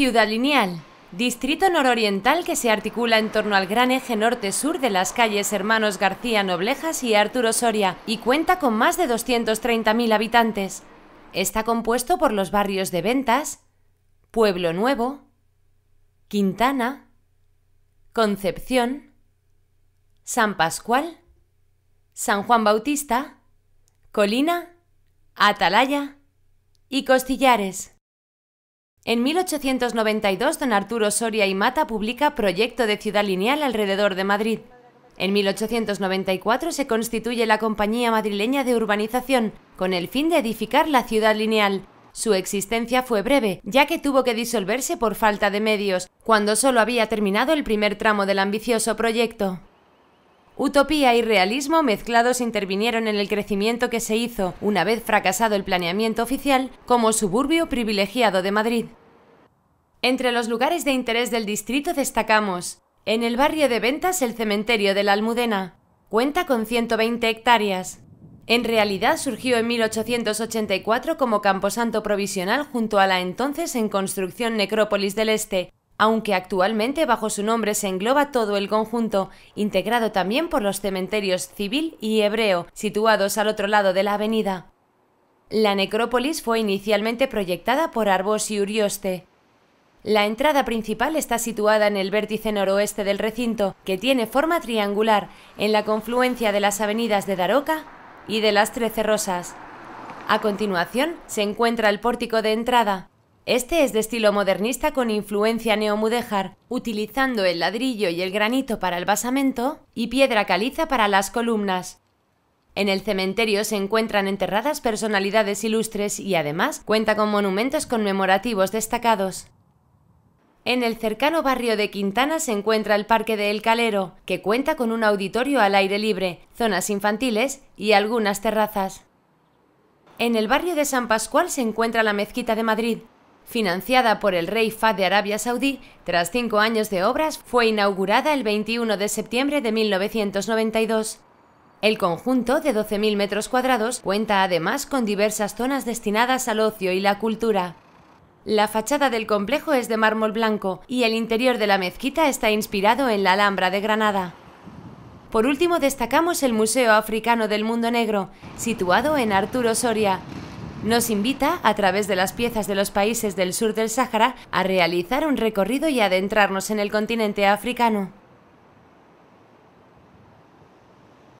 Ciudad Lineal, distrito nororiental que se articula en torno al gran eje norte-sur de las calles Hermanos García Noblejas y Arturo Soria y cuenta con más de 230.000 habitantes. Está compuesto por los barrios de Ventas, Pueblo Nuevo, Quintana, Concepción, San Pascual, San Juan Bautista, Colina, Atalaya y Costillares. En 1892, don Arturo Soria y Mata publica Proyecto de Ciudad Lineal alrededor de Madrid. En 1894 se constituye la Compañía Madrileña de Urbanización, con el fin de edificar la ciudad lineal. Su existencia fue breve, ya que tuvo que disolverse por falta de medios, cuando solo había terminado el primer tramo del ambicioso proyecto. Utopía y realismo mezclados intervinieron en el crecimiento que se hizo, una vez fracasado el planeamiento oficial, como suburbio privilegiado de Madrid. Entre los lugares de interés del distrito destacamos, en el barrio de Ventas el cementerio de la Almudena. Cuenta con 120 hectáreas. En realidad surgió en 1884 como camposanto provisional junto a la entonces en construcción necrópolis del Este, aunque actualmente bajo su nombre se engloba todo el conjunto, integrado también por los cementerios civil y hebreo, situados al otro lado de la avenida. La necrópolis fue inicialmente proyectada por Arbós y Urioste. La entrada principal está situada en el vértice noroeste del recinto, que tiene forma triangular, en la confluencia de las avenidas de Daroca y de las Trece Rosas. A continuación se encuentra el pórtico de entrada, este es de estilo modernista con influencia neomudéjar, utilizando el ladrillo y el granito para el basamento y piedra caliza para las columnas. En el cementerio se encuentran enterradas personalidades ilustres y además cuenta con monumentos conmemorativos destacados. En el cercano barrio de Quintana se encuentra el Parque de El Calero, que cuenta con un auditorio al aire libre, zonas infantiles y algunas terrazas. En el barrio de San Pascual se encuentra la Mezquita de Madrid, financiada por el rey Fahd de Arabia Saudí, tras cinco años de obras, fue inaugurada el 21 de septiembre de 1992. El conjunto de 12.000 metros cuadrados cuenta además con diversas zonas destinadas al ocio y la cultura. La fachada del complejo es de mármol blanco y el interior de la mezquita está inspirado en la Alhambra de Granada. Por último, destacamos el Museo Africano del Mundo Negro, situado en Arturo Soria, nos invita, a través de las piezas de los países del sur del Sáhara, a realizar un recorrido y adentrarnos en el continente africano.